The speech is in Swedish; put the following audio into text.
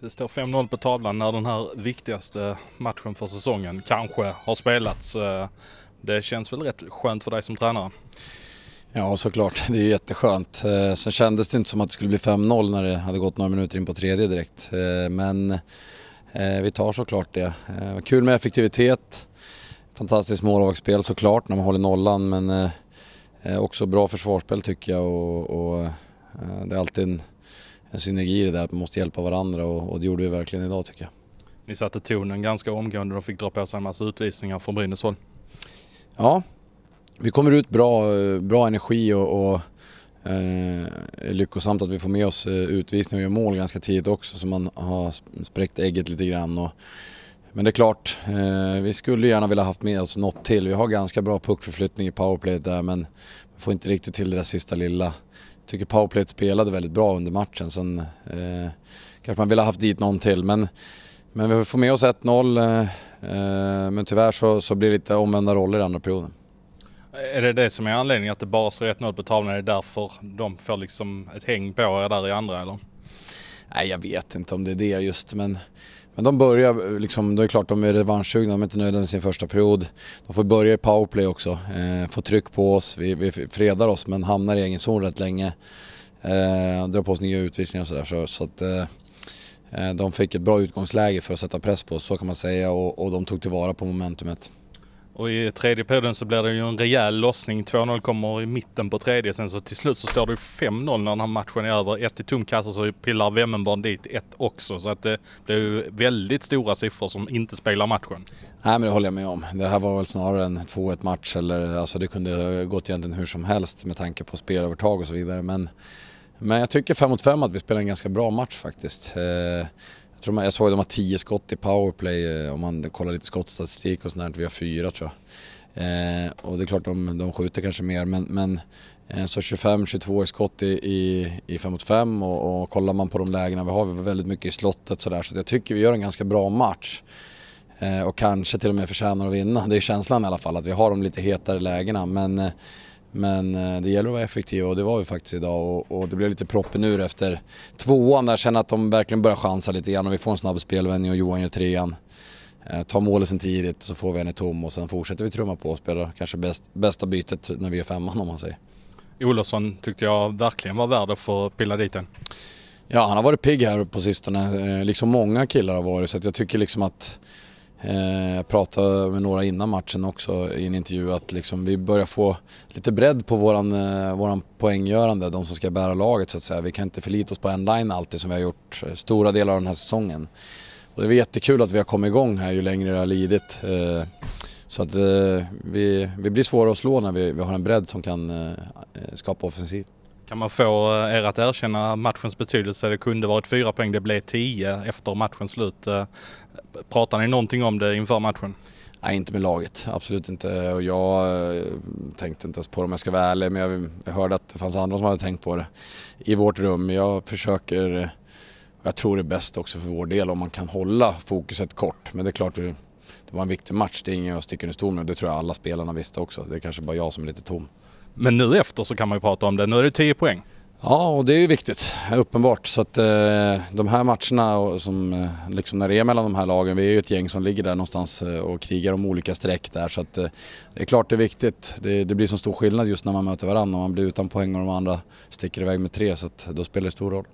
Det står 5-0 på tavlan när den här viktigaste matchen för säsongen kanske har spelats. Eh, det känns väl rätt skönt för dig som tränare? Ja, såklart. Det är jätteskönt. Eh, sen kändes det inte som att det skulle bli 5-0 när det hade gått några minuter in på tredje direkt. Eh, men vi tar såklart det. Kul med effektivitet. Fantastiskt målvaktsspel såklart när man håller nollan men också bra försvarsspel tycker jag och, och det är alltid en en synergi i det där, att man måste hjälpa varandra och, och det gjorde vi verkligen idag tycker jag. Ni satte tonen ganska omgående och fick dra på sig en massa utvisningar från Brynäs håll. Ja, vi kommer ut bra, bra energi och, och eh, lyckosamt att vi får med oss eh, utvisningar och gör mål ganska tidigt också så man har spräckt ägget lite grann. Och, men det är klart, eh, vi skulle gärna vilja haft med oss något till. Vi har ganska bra puckförflyttning i powerplay där men får inte riktigt till det där sista lilla tycker powerplayet spelade väldigt bra under matchen. Sen eh, kanske man ville ha haft dit någon till men, men vi får med oss 1-0. Eh, eh, men tyvärr så, så blir det lite omvända roller i andra perioden. Är det det som är anledningen att det bara står 1-0 på tavlan? Är det därför de får liksom ett häng på er där i andra eller? Nej, jag vet inte om det är det just, men, men de börjar eh, liksom, det är klart de är revanschsugna, de är inte nöjda med sin första period. De får börja i powerplay också, eh, får tryck på oss, vi, vi fredar oss men hamnar i egen zon rätt länge. Eh, drar på oss nya utvisningar och sådär. Så, så att, eh, eh, de fick ett bra utgångsläge för att sätta press på oss, så kan man säga, och, och de tog tillvara på momentumet. Och i tredje perioden så blir det ju en rejäl lossning. 2-0 kommer i mitten på tredje. Sen så till slut så står det ju 5-0 när den här matchen är över. Ett i tom kasse så pillar Vemmenbarn dit ett också. Så att det blir ju väldigt stora siffror som inte spelar matchen. Nej men det håller jag med om. Det här var väl snarare en 2-1 match eller alltså det kunde gått egentligen hur som helst med tanke på spelövertag och så vidare. Men, men jag tycker 5 mot 5 att vi spelar en ganska bra match faktiskt. Eh, jag, tror man, jag såg att de har tio skott i powerplay eh, om man kollar lite skottstatistik och sånt där. Vi har fyra tror jag. Eh, och det är klart de, de skjuter kanske mer men, men eh, så 25-22 skott i, i, i 5 mot 5 och, och kollar man på de lägena vi har, vi var väldigt mycket i slottet sådär så jag tycker vi gör en ganska bra match. Eh, och kanske till och med förtjänar att vinna, det är känslan i alla fall att vi har de lite hetare lägena men eh, men eh, det gäller att vara effektiv och det var vi faktiskt idag och, och det blev lite proppen ur efter tvåan där. Jag känner att de verkligen börjar chansa lite grann och vi får en snabb spelvändning och Johan gör trean. Eh, tar målet sen tidigt så får vi en i tom och sen fortsätter vi trumma på och spelar kanske bäst, bästa bytet när vi är femman om man säger. Olofsson tyckte jag verkligen var värd att få pilla dit den. Ja, han har varit pigg här på sistone, eh, liksom många killar har varit så jag tycker liksom att Eh, jag pratade med några innan matchen också i en intervju att liksom vi börjar få lite bredd på våran, eh, våran poänggörande, de som ska bära laget så att säga. Vi kan inte förlita oss på en line alltid som vi har gjort eh, stora delar av den här säsongen. Och det är jättekul att vi har kommit igång här ju längre det har lidit. Så att vi, vi blir svåra att slå när vi, vi har en bredd som kan skapa offensiv. Kan man få eh, er att erkänna matchens betydelse? Det kunde varit fyra poäng, det blev tio efter matchens slut. Eh, pratar ni någonting om det inför matchen? Nej, inte med laget. Absolut inte. Och jag eh, tänkte inte ens på det om jag ska vara ärlig, men jag hörde att det fanns andra som hade tänkt på det i vårt rum. Jag försöker, jag tror det är bäst också för vår del om man kan hålla fokuset kort. Men det är klart, det var en viktig match. Det är ingen jag sticker under stol med. Det tror jag alla spelarna visste också. Det är kanske bara jag som är lite tom. Men nu efter så kan man ju prata om det. Nu är det 10 poäng. Ja, och det är ju viktigt, uppenbart. Så att eh, de här matcherna, som, eh, liksom när det är mellan de här lagen, vi är ju ett gäng som ligger där någonstans eh, och krigar om olika streck där. Så att, eh, det är klart det är viktigt. Det, det, blir så stor skillnad just när man möter varandra. Man blir utan poäng och de andra sticker iväg med tre, så att då spelar det stor roll.